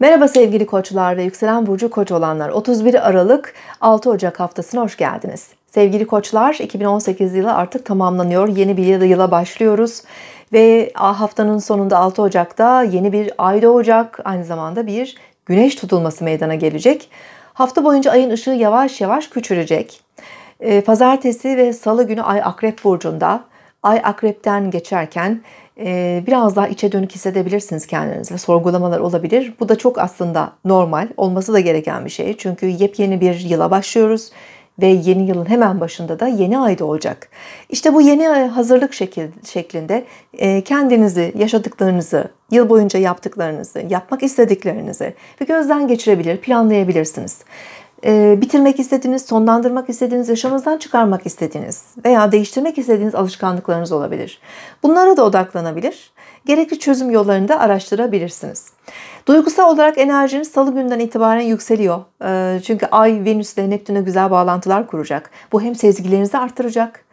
Merhaba sevgili koçlar ve yükselen burcu koç olanlar. 31 Aralık 6 Ocak haftasına hoş geldiniz. Sevgili koçlar 2018 yılı artık tamamlanıyor. Yeni bir yıla başlıyoruz. Ve haftanın sonunda 6 Ocak'ta yeni bir ay doğacak. Aynı zamanda bir güneş tutulması meydana gelecek. Hafta boyunca ayın ışığı yavaş yavaş küçülecek. E, pazartesi ve salı günü ay akrep burcunda. Ay akrepten geçerken e, biraz daha içe dönük hissedebilirsiniz kendinizle. Sorgulamalar olabilir. Bu da çok aslında normal. Olması da gereken bir şey. Çünkü yepyeni bir yıla başlıyoruz ve yeni yılın hemen başında da yeni ayda olacak. İşte bu yeni ay hazırlık şekil, şeklinde e, kendinizi, yaşadıklarınızı, yıl boyunca yaptıklarınızı, yapmak istediklerinizi bir gözden geçirebilir, planlayabilirsiniz e, bitirmek istediğiniz, sonlandırmak istediğiniz, yaşamınızdan çıkarmak istediğiniz veya değiştirmek istediğiniz alışkanlıklarınız olabilir. Bunlara da odaklanabilir. Gerekli çözüm yollarını da araştırabilirsiniz. Duygusal olarak enerjiniz salı günden itibaren yükseliyor. E, çünkü Ay, Venüs ile Neptün'e güzel bağlantılar kuracak. Bu hem sezgilerinizi artıracak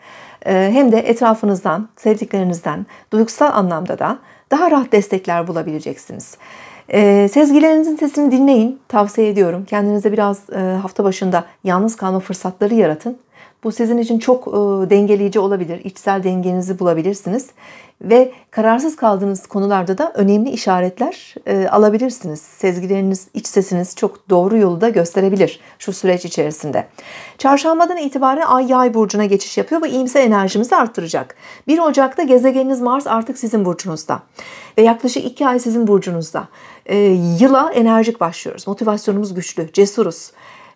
e, hem de etrafınızdan, sevdiklerinizden, duygusal anlamda da daha rahat destekler bulabileceksiniz. Ee, sezgilerinizin sesini dinleyin. Tavsiye ediyorum. Kendinize biraz e, hafta başında yalnız kalma fırsatları yaratın. Bu sizin için çok e, dengeleyici olabilir. İçsel dengenizi bulabilirsiniz. Ve kararsız kaldığınız konularda da önemli işaretler e, alabilirsiniz. Sezgileriniz, iç sesiniz çok doğru yolu da gösterebilir şu süreç içerisinde. Çarşambadan itibaren Ay Yay burcuna geçiş yapıyor ve iyimser enerjimizi arttıracak. 1 Ocak'ta gezegeniniz Mars artık sizin burcunuzda. Ve yaklaşık 2 ay sizin burcunuzda. E, yıla enerjik başlıyoruz. Motivasyonumuz güçlü, cesuruz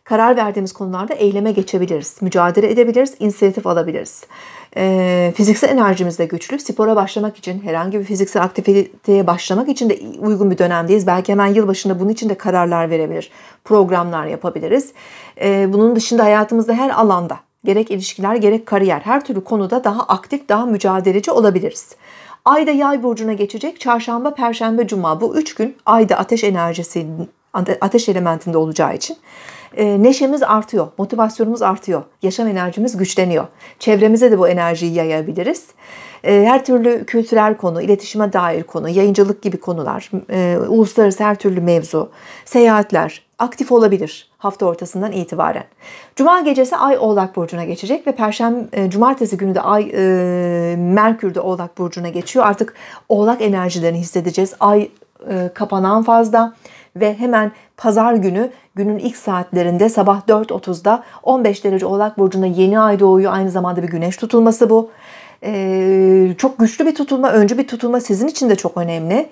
karar verdiğimiz konularda eyleme geçebiliriz, mücadele edebiliriz, inisiyatif alabiliriz. E, fiziksel de güçlü, spora başlamak için, herhangi bir fiziksel aktiviteye başlamak için de uygun bir dönemdeyiz. Belki hemen yılbaşında bunun için de kararlar verebilir, programlar yapabiliriz. E, bunun dışında hayatımızda her alanda, gerek ilişkiler, gerek kariyer, her türlü konuda daha aktif, daha mücadeleci olabiliriz. Ayda yay burcuna geçecek. Çarşamba, perşembe, cuma bu üç gün ayda ateş enerjisi, ateş elementinde olacağı için ee, neşemiz artıyor, motivasyonumuz artıyor, yaşam enerjimiz güçleniyor. Çevremize de bu enerjiyi yayabiliriz. Ee, her türlü kültürel konu, iletişime dair konu, yayıncılık gibi konular, e, uluslararası her türlü mevzu, seyahatler aktif olabilir hafta ortasından itibaren. Cuma gecesi Ay Oğlak Burcu'na geçecek ve Perşembe, e, Cumartesi günü de Ay e, Merkür'de Oğlak Burcu'na geçiyor. Artık Oğlak enerjilerini hissedeceğiz. Ay e, kapanan fazla ve hemen pazar günü günün ilk saatlerinde sabah 4.30'da 15 derece oğlak burcunda yeni ay doğuyor. Aynı zamanda bir güneş tutulması bu. Ee, çok güçlü bir tutulma, öncü bir tutulma sizin için de çok önemli.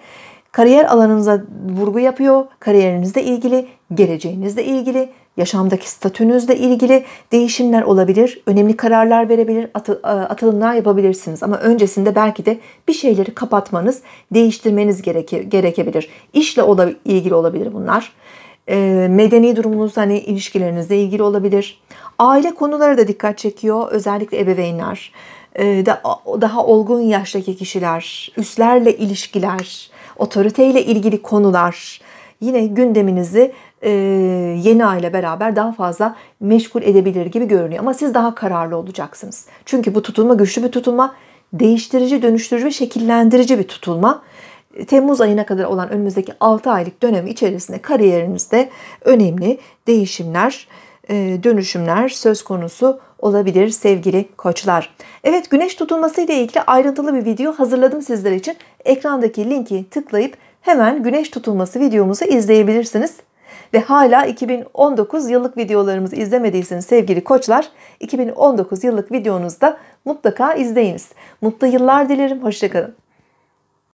Kariyer alanınıza vurgu yapıyor. Kariyerinizle ilgili, geleceğinizle ilgili, yaşamdaki statünüzle ilgili değişimler olabilir. Önemli kararlar verebilir, atılımlar yapabilirsiniz. Ama öncesinde belki de bir şeyleri kapatmanız, değiştirmeniz gereke, gerekebilir. İşle ola, ilgili olabilir bunlar. E, medeni durumunuz hani ilişkilerinizle ilgili olabilir. Aile konuları da dikkat çekiyor. Özellikle ebeveynler, e, ee, daha, daha olgun yaştaki kişiler, üstlerle ilişkiler, otoriteyle ilgili konular yine gündeminizi e, yeni aile beraber daha fazla meşgul edebilir gibi görünüyor. Ama siz daha kararlı olacaksınız. Çünkü bu tutulma güçlü bir tutulma, değiştirici, dönüştürücü ve şekillendirici bir tutulma. E, Temmuz ayına kadar olan önümüzdeki 6 aylık dönem içerisinde kariyerinizde önemli değişimler e, dönüşümler söz konusu olabilir sevgili koçlar. Evet güneş tutulması ile ilgili ayrıntılı bir video hazırladım sizler için. Ekrandaki linki tıklayıp hemen güneş tutulması videomuzu izleyebilirsiniz. Ve hala 2019 yıllık videolarımızı izlemediyseniz sevgili koçlar 2019 yıllık videonuzda mutlaka izleyiniz. Mutlu yıllar dilerim. Hoşçakalın.